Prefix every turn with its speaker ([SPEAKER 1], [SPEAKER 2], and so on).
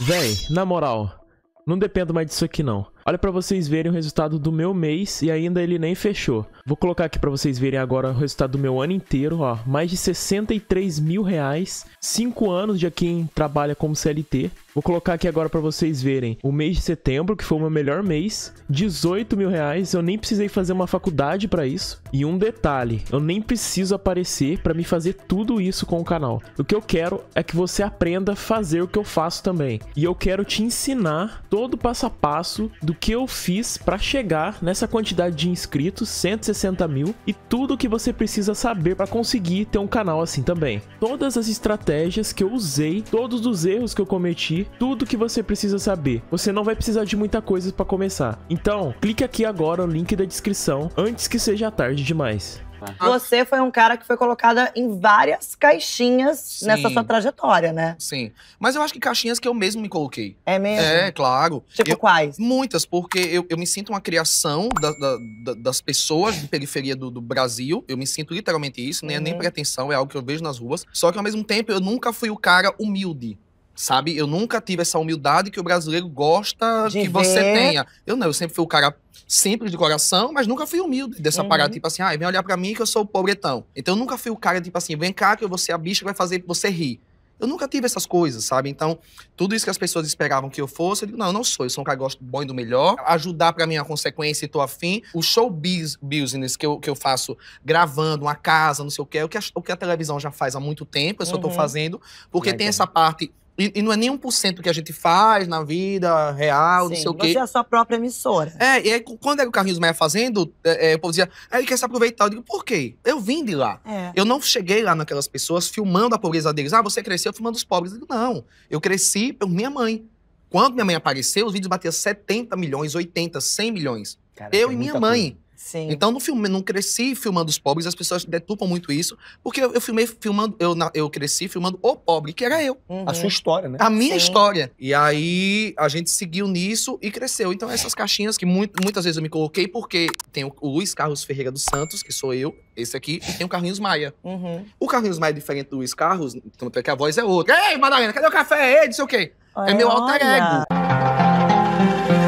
[SPEAKER 1] Véi, na moral, não dependo mais disso aqui não. Olha para vocês verem o resultado do meu mês e ainda ele nem fechou. Vou colocar aqui para vocês verem agora o resultado do meu ano inteiro, ó. Mais de 63 mil reais, 5 anos de quem trabalha como CLT. Vou colocar aqui agora para vocês verem o mês de setembro, que foi o meu melhor mês, 18 mil reais. Eu nem precisei fazer uma faculdade para isso. E um detalhe, eu nem preciso aparecer para me fazer tudo isso com o canal. O que eu quero é que você aprenda a fazer o que eu faço também. E eu quero te ensinar todo o passo a passo do do que eu fiz para chegar nessa quantidade de inscritos, 160 mil, e tudo o que você precisa saber para conseguir ter um canal assim também. Todas as estratégias que eu usei, todos os erros que eu cometi, tudo que você precisa saber. Você não vai precisar de muita coisa para começar. Então, clique aqui agora no link da descrição antes que seja tarde demais.
[SPEAKER 2] Tá. Você foi um cara que foi colocada em várias caixinhas Sim. nessa sua trajetória, né? Sim. Mas eu acho que caixinhas que eu mesmo me coloquei. É mesmo? É, claro. Tipo eu, quais? Muitas, porque eu, eu me sinto uma criação da, da, da, das pessoas de periferia do, do, Brasil. Eu me sinto literalmente isso, é nem, uhum. nem pretensão, é algo que eu vejo nas ruas. Só que ao mesmo tempo eu nunca fui o cara humilde. Sabe? Eu nunca tive essa humildade que o brasileiro gosta de que ver. você tenha. Eu não, eu sempre fui o cara simples de coração, mas nunca fui humilde dessa uhum. parada, tipo assim, ah, vem olhar para mim que eu sou pobretão. Então eu nunca fui o cara, tipo assim, vem cá que eu vou ser a bicha que vai fazer você rir. Eu nunca tive essas coisas, sabe? Então, tudo isso que as pessoas esperavam que eu fosse, eu digo, não, eu não sou. Eu sou um cara que gosta do bom e do melhor. Ajudar para mim é a consequência e tô afim. O show business que eu, que eu faço gravando uma casa, não sei o quê, é o que a, o que a televisão já faz há muito tempo, eu só uhum. tô fazendo. Porque Legal. tem essa parte e, e não é nem 1% que a gente faz na vida real, Sim, não sei o quê. Você é a sua própria emissora. É, e aí quando é era o Carlinhos Maia é fazendo, é, é, o povo dizia, ah, ele quer se aproveitar. Eu digo, por quê? Eu vim de lá. É. Eu não cheguei lá naquelas pessoas filmando a pobreza deles. Ah, você cresceu filmando os pobres. Eu digo, não. Eu cresci por minha mãe. Quando minha mãe apareceu, os vídeos batiam 70 milhões, 80, 100 milhões. eu é e minha mãe. Coisa. Sim. Então, no filme, não cresci filmando os pobres, as pessoas detupam muito isso, porque eu, eu filmei filmando, eu, eu cresci filmando o pobre, que era eu. Uhum. A sua história, né? A minha Sim. história. E aí a gente seguiu nisso e cresceu. Então, essas caixinhas que muito, muitas vezes eu me coloquei, porque tem o Luiz Carlos Ferreira dos Santos, que sou eu, esse aqui, e tem o Carlinhos Maia. Uhum. O Carlinhos Maia é diferente do Luiz Carlos, tanto é que a voz é outra. Ei, Madalena, cadê o café? Ei, não sei o quê. Olha, é meu alter ego. Olha.